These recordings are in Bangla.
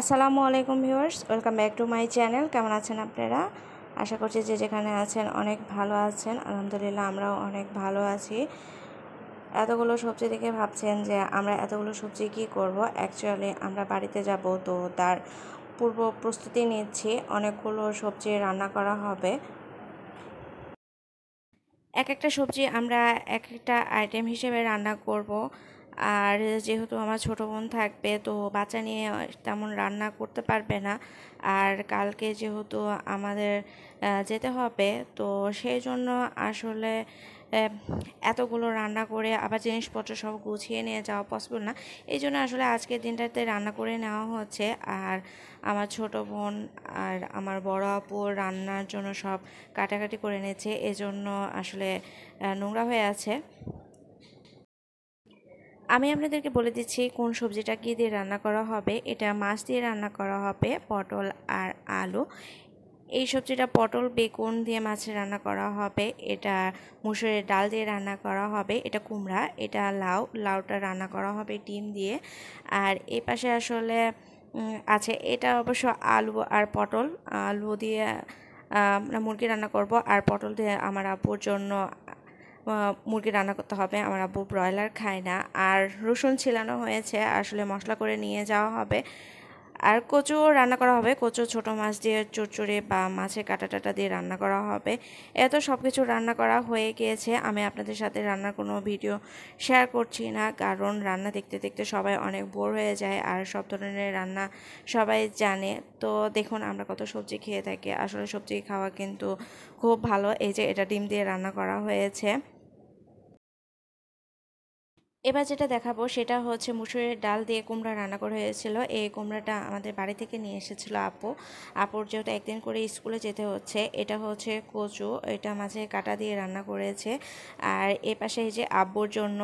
আসসালামু আলাইকুম viewers welcome back to my channel কেমন আছেন আপনারা আশা করছি যে যেখানে আছেন অনেক ভালো আছেন আলহামদুলিল্লাহ আমরাও অনেক ভালো আছি এতগুলো সবজি দেখে ভাবছেন যে আমরা এতগুলো সবজি কি করব অ্যাকচুয়ালি আমরা বাড়িতে যাব তো তার পূর্ব প্রস্তুতি নিচ্ছি অনেকগুলো সবজি রান্না করা হবে এক একটা সবজি আমরা এক একটা আইটেম হিসেবে রান্না করব আর যেহেতু আমার ছোটো বোন থাকবে তো বাচ্চা নিয়ে তেমন রান্না করতে পারবে না আর কালকে যেহেতু আমাদের যেতে হবে তো সেই জন্য আসলে এতগুলো রান্না করে আবার জিনিসপত্র সব গুছিয়ে নিয়ে যাওয়া পসিবল না এই জন্য আসলে আজকের দিনটাতে রান্না করে নেওয়া হচ্ছে আর আমার ছোট বোন আর আমার বড় আপু রান্নার জন্য সব কাটাকাটি করে নিয়েছে এজন্য আসলে নোংরা হয়ে আছে আমি আপনাদেরকে বলে দিচ্ছি কোন সবজিটা কী দিয়ে রান্না করা হবে এটা মাছ দিয়ে রান্না করা হবে পটল আর আলু এই সবজিটা পটল বেগুন দিয়ে মাছ রান্না করা হবে এটা মুসুরের ডাল দিয়ে রান্না করা হবে এটা কুমড়া এটা লাউ লাউটা রান্না করা হবে ডিম দিয়ে আর এ পাশে আসলে আছে এটা অবশ্য আলু আর পটল আলু দিয়ে আমরা মুরগি রান্না করব আর পটল দিয়ে আমার আপুর জন্য মুরগি রান্না করতে হবে আমার আব্বু ব্রয়লার খায় না আর রসুন ছিলানো হয়েছে আসলে মশলা করে নিয়ে যাওয়া হবে আর কচুও রান্না করা হবে কচু ছোট মাছ দিয়ে চুরচুরে বা মাছের কাটা টাটা দিয়ে রান্না করা হবে এত সব কিছু রান্না করা হয়ে গিয়েছে আমি আপনাদের সাথে রান্নার কোনো ভিডিও শেয়ার করছি না কারণ রান্না দেখতে দেখতে সবাই অনেক বোর হয়ে যায় আর সব ধরনের রান্না সবাই জানে তো দেখুন আমরা কত সবজি খেয়ে থাকি আসলে সবজি খাওয়া কিন্তু খুব ভালো এই যে এটা ডিম দিয়ে রান্না করা হয়েছে এবার যেটা দেখাবো সেটা হচ্ছে মুসুরের ডাল দিয়ে কুমড়া রান্না করা হয়েছিল এই কুমড়াটা আমাদের বাড়ি থেকে নিয়ে এসেছিল আপু আপুর যেহেতু একদিন করে স্কুলে যেতে হচ্ছে এটা হচ্ছে কচু এটা মাঝে কাটা দিয়ে রান্না করেছে আর এ পাশে যে আব্বুর জন্য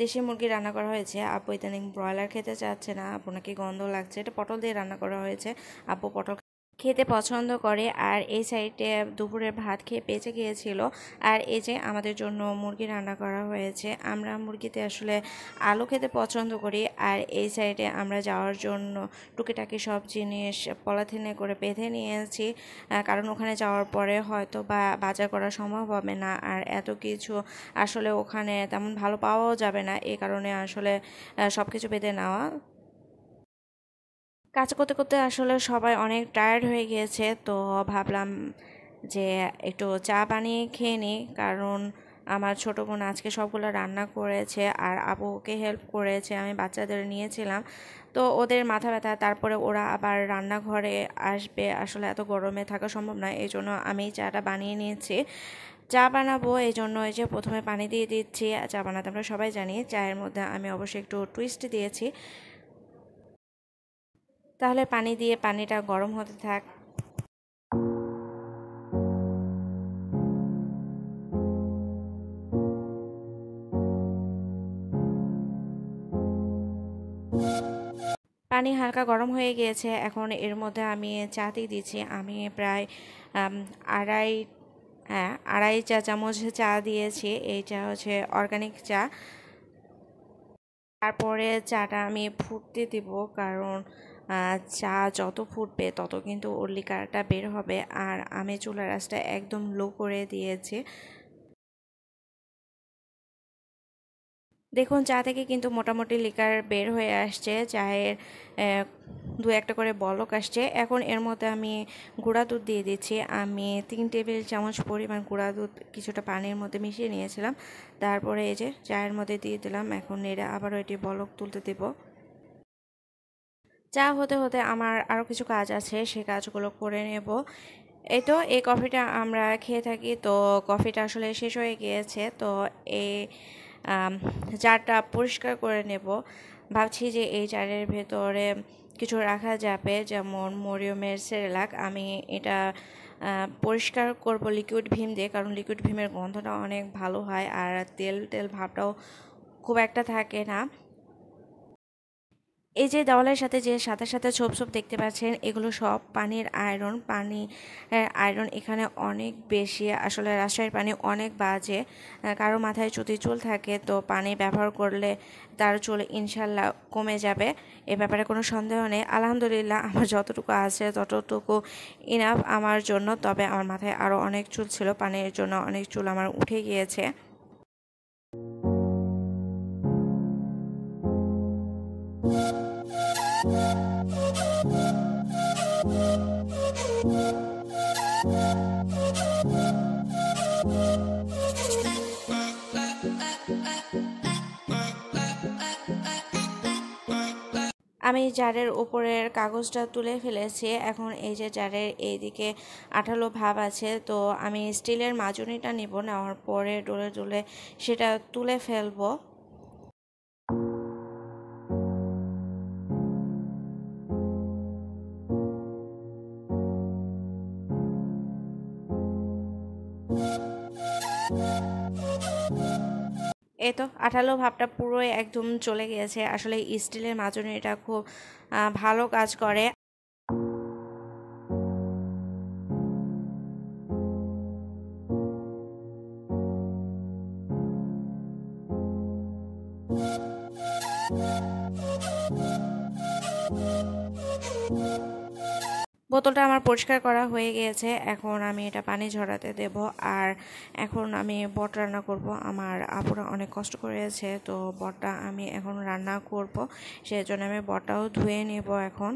দেশি মুরগি রান্না করা হয়েছে আপু ইদানিং ব্রয়লার খেতে চাচ্ছে না আপু নাকি গন্ধ লাগছে এটা পটল দিয়ে রান্না করা হয়েছে আপু পটল খেতে পছন্দ করে আর এই সাইডে দুপুরের ভাত খেয়ে বেঁচে গিয়েছিল আর এই যে আমাদের জন্য মুরগি রান্না করা হয়েছে আমরা মুরগিতে আসলে আলু খেতে পছন্দ করি আর এই সাইডে আমরা যাওয়ার জন্য টুকিটাকি সব জিনিস পলিথিনে করে বেঁধে নিয়েছি কারণ ওখানে যাওয়ার পরে হয়তো বা বাজার করা সম্ভব হবে না আর এত কিছু আসলে ওখানে তেমন ভালো পাওয়াও যাবে না এ কারণে আসলে সব কিছু বেঁধে নেওয়া কাজ করতে করতে আসলে সবাই অনেক টায়ার্ড হয়ে গিয়েছে তো ভাবলাম যে একটু চা বানিয়ে খেয়ে নিই কারণ আমার ছোটো বোন আজকে সবগুলো রান্না করেছে আর আবুকে হেল্প করেছে আমি বাচ্চাদের নিয়েছিলাম তো ওদের মাথা ব্যথা তারপরে ওরা আবার রান্নাঘরে আসবে আসলে এত গরমে থাকা সম্ভব নয় এই জন্য আমি চাটা বানিয়ে নিয়েছি চা বানাবো এই জন্য এই যে প্রথমে পানি দিয়ে দিচ্ছি চা বানাতে আমরা সবাই জানি চায়ের মধ্যে আমি অবশ্যই একটু টুইস্ট দিয়েছি তাহলে পানি দিয়ে পানিটা গরম হতে থাক পানি হালকা গরম হয়ে গিয়েছে এখন এর মধ্যে আমি চা দিয়ে দিচ্ছি আমি প্রায় আড়াই হ্যাঁ আড়াই চা চামচ চা দিয়েছি এই চা হচ্ছে অর্গানিক চা তারপরে চাটা আমি ফুটতে দিব কারণ চা যত ফুটবে তত কিন্তু ওর লিকারটা বের হবে আর আমি চুলা রাসটা একদম লো করে দিয়েছি দেখুন চা থেকে কিন্তু মোটামুটি লিকার বের হয়ে আসছে চায়ের দু একটা করে বলক আসছে এখন এর মধ্যে আমি গুঁড়া দুধ দিয়ে দিচ্ছি আমি তিন টেবিল চামচ পরিমাণ গুঁড়া দুধ কিছুটা পানির মধ্যে মিশিয়ে নিয়েছিলাম তারপরে এই যে চায়ের মধ্যে দিয়ে দিলাম এখন এটা আবারও এটি বলক তুলতে দেবো চা হতে হতে আমার আরও কিছু কাজ আছে সে কাজগুলো করে নেব এই তো এই কফিটা আমরা খেয়ে থাকি তো কফিটা আসলে শেষ হয়ে গিয়েছে তো এই জারটা পরিষ্কার করে নেব ভাবছি যে এই চারের ভেতরে কিছু রাখা যাবে যেমন মরিয়মের সেরেলাক আমি এটা পরিষ্কার করব লিকুইড ভীম দিয়ে কারণ লিকুইড ভীমের গন্ধটা অনেক ভালো হয় আর তেল তেল ভাবটাও খুব একটা থাকে না এই যে দেওয়ালের সাথে যে সাথে সাথে ছোপ ছোপ দেখতে পাচ্ছেন এগুলো সব পানির আয়রন পানি আয়রন এখানে অনেক বেশি আসলে রাজশাহীর পানি অনেক বাজে কারো মাথায় যদি চুল থাকে তো পানি ব্যবহার করলে তার চুল ইনশাল্লাহ কমে যাবে এ ব্যাপারে কোনো সন্দেহ নেই আলহামদুলিল্লাহ আমার যতটুকু আছে ততটুকু ইনাফ আমার জন্য তবে আমার মাথায় আরও অনেক চুল ছিল পানির জন্য অনেক চুল আমার উঠে গিয়েছে আমি জারের উপরের কাগজটা তুলে ফেলেছি এখন এই যে জারের এইদিকে আঠালো ভাব আছে তো আমি স্টিলের মাজুনিটা নিব নেওয়ার পরে ডোলে ডোলে সেটা তুলে ফেলবো thank you এই তো আঠালো ভাবটা পুরো একদম চলে গিয়েছে আসলে স্টিলের এটা খুব ভালো কাজ করে Thank you. বোতলটা আমার পরিষ্কার করা হয়ে গিয়েছে এখন আমি এটা পানি ঝরাতে দেব আর এখন আমি বট রান্না করব আমার আপুরা অনেক কষ্ট করেছে তো বটটা আমি এখন রান্না করব সেজন্য আমি বটটাও ধুয়ে নেব এখন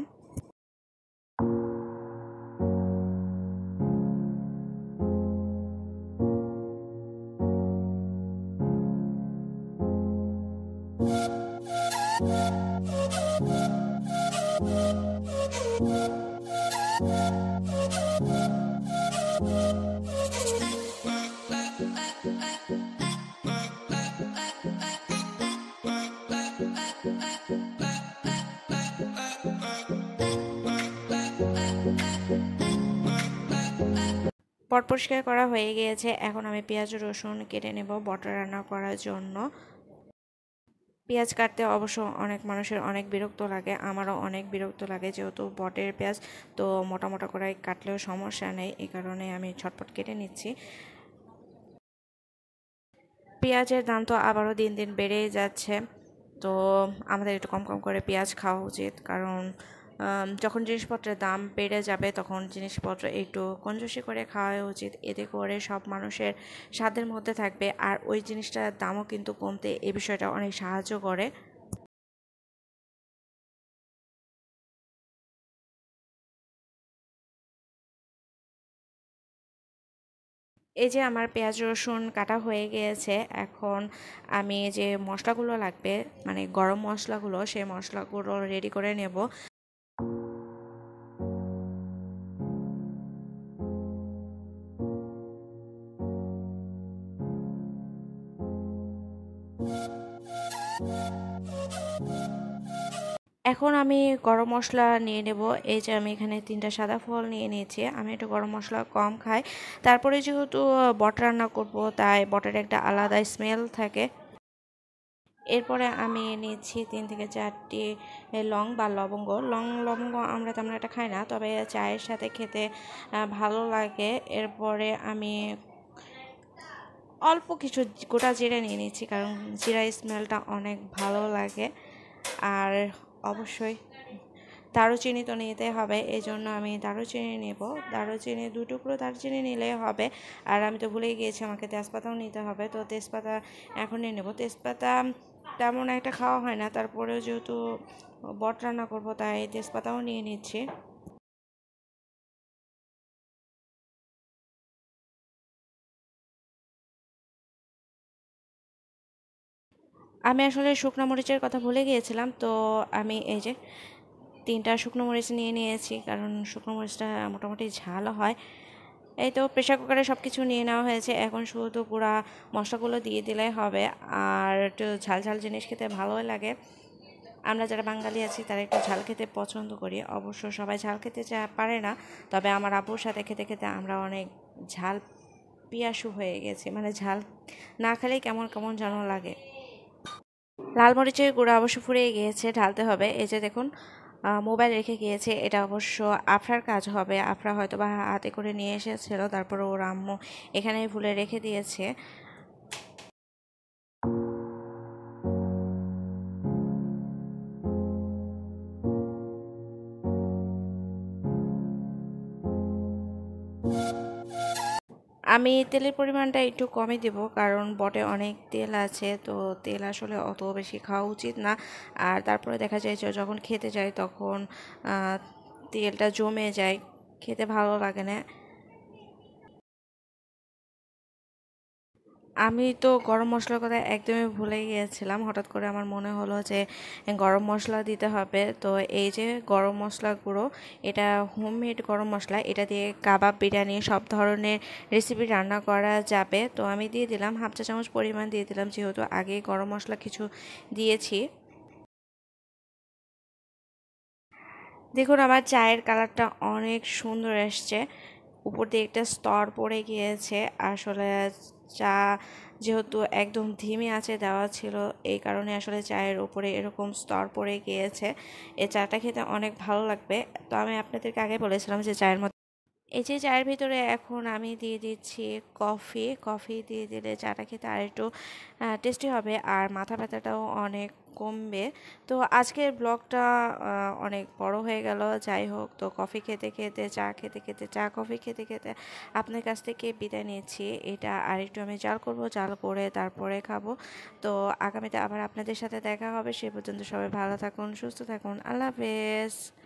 পট পরিষ্কার করা হয়ে গিয়েছে এখন আমি পেঁয়াজ রসুন কেটে নেব বটা রান্না করার জন্য পেঁয়াজ কাটতে অবশ্য অনেক মানুষের অনেক বিরক্ত লাগে আমারও অনেক বিরক্ত লাগে যেহেতু বটের পেঁয়াজ তো মোটা মোটা করে কাটলেও সমস্যা নেই এই কারণে আমি ছটপট কেটে নিচ্ছি পেঁয়াজের দাম তো আবারও দিন দিন বেড়েই যাচ্ছে তো আমাদের একটু কম কম করে পেঁয়াজ খাওয়া উচিত কারণ যখন জিনিসপত্রের দাম বেড়ে যাবে তখন জিনিসপত্র একটু কঞ্জুসি করে খাওয়া উচিত এতে করে সব মানুষের স্বাদের মধ্যে থাকবে আর ওই জিনিসটার দামও কিন্তু কমতে এই বিষয়টা অনেক সাহায্য করে এই যে আমার পেঁয়াজ রসুন কাটা হয়ে গিয়েছে এখন আমি যে মশলাগুলো লাগবে মানে গরম মশলাগুলো সেই মশলাগুলো রেডি করে নেব এখন আমি গরম মশলা নিয়ে নেব এই যে আমি এখানে তিনটা সাদা ফল নিয়ে নিয়েছি আমি একটু গরম মশলা কম খাই তারপরে যেহেতু বট রান্না করব তাই বটার একটা আলাদা স্মেল থাকে এরপরে আমি নিয়েছি তিন থেকে চারটি লং বা লবঙ্গ লং লবঙ্গ আমরা তেমন একটা খাই না তবে চায়ের সাথে খেতে ভালো লাগে এরপরে আমি অল্প কিছু গোটা জিরা নিয়ে নিয়েছি কারণ জিরা স্মেলটা অনেক ভালো লাগে আর অবশ্যই দারুচিনি তো নিতে হবে এই জন্য আমি দারুচিনি নেব দারুচিনি দু টুকরো দারুচিনি নিলে হবে আর আমি তো ভুলেই গিয়েছি আমাকে তেজপাতাও নিতে হবে তো তেজপাতা এখনই নেব তেজপাতা তেমন একটা খাওয়া হয় না তারপরেও যেহেতু বট রান্না করবো তাই তেজপাতাও নিয়ে নিচ্ছি আমি আসলে শুকনো মরিচের কথা ভুলে গিয়েছিলাম তো আমি এই যে তিনটা শুকনো মরিচ নিয়ে নিয়েছি কারণ শুকনো মরিচটা মোটামুটি ঝাল হয় এই তো প্রেশার কুকারে সব কিছু নিয়ে নেওয়া হয়েছে এখন শুধু পুরা মশলাগুলো দিয়ে দিলে হবে আর একটু ঝাল ঝাল জিনিস খেতে ভালোই লাগে আমরা যারা বাঙালি আছি তারা একটু ঝাল খেতে পছন্দ করি অবশ্য সবাই ঝাল খেতে পারে না তবে আমার আব্বুর সাথে খেতে খেতে আমরা অনেক ঝাল পিয়াসু হয়ে গেছি মানে ঝাল না খেলেই কেমন কেমন যেন লাগে লাল মরিচের গুঁড়া অবশ্য ফুরিয়ে গিয়েছে ঢালতে হবে এই যে দেখুন মোবাইল রেখে গিয়েছে এটা অবশ্য আফরার কাজ হবে আফরা হয়তো বা হাতে করে নিয়ে এসেছিল তারপর ওর আম্মু এখানে ভুলে রেখে দিয়েছে আমি তেলের পরিমাণটা একটু কমই দেব কারণ বটে অনেক তেল আছে তো তেল আসলে অত বেশি খাওয়া উচিত না আর তারপরে দেখা যায় যে যখন খেতে যাই তখন তেলটা জমে যায় খেতে ভালো লাগে না আমি তো গরম মশলার কথা একদমই ভুলে গিয়েছিলাম হঠাৎ করে আমার মনে হলো যে গরম মশলা দিতে হবে তো এই যে গরম মশলা গুঁড়ো এটা হোমমেড গরম মশলা এটা দিয়ে কাবাব বিরিয়ানি সব ধরনের রেসিপি রান্না করা যাবে তো আমি দিয়ে দিলাম হাফ চা চামচ পরিমাণ দিয়ে দিলাম যেহেতু আগে গরম মশলা কিছু দিয়েছি দেখুন আমার চায়ের কালারটা অনেক সুন্দর এসছে উপর দিয়ে একটা স্তর পড়ে গিয়েছে আসলে চা যেহেতু একদম ধিমে আছে দেওয়া ছিল এই কারণে আসলে চায়ের উপরে এরকম স্তর পড়ে গিয়েছে এ চাটা খেতে অনেক ভালো লাগবে তো আমি আপনাদেরকে আগে বলেছিলাম যে চায়ের মধ্যে এই যে চায়ের ভিতরে এখন আমি দিয়ে দিচ্ছি কফি কফি দিয়ে দিলে চাটা খেতে আর একটু টেস্টি হবে আর মাথা ব্যথাটাও অনেক কমবে তো আজকের ব্লগটা অনেক বড় হয়ে গেল যাই হোক তো কফি খেতে খেতে চা খেতে খেতে চা কফি খেতে খেতে আপনার কাছ থেকে বিদায় নিয়েছি এটা আর একটু আমি জাল করব জাল করে তারপরে খাবো তো আগামীতে আবার আপনাদের সাথে দেখা হবে সে পর্যন্ত সবাই ভালো থাকুন সুস্থ থাকুন আল্লাহ হাফেজ